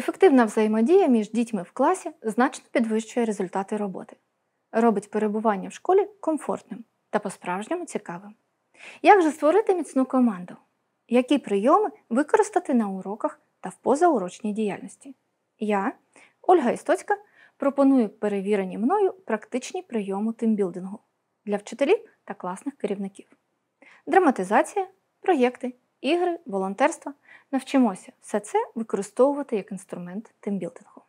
Ефективна взаємодія між дітьми в класі значно підвищує результати роботи, робить перебування в школі комфортним та по-справжньому цікавим. Як же створити міцну команду? Які прийоми використати на уроках та в позаурочній діяльності? Я, Ольга Істоцька, пропоную перевірені мною практичні прийоми тимбілдингу для вчителів та класних керівників. Драматизація, проєкти, ігри, волонтерства. Навчимося все це використовувати як інструмент тимбілдингу.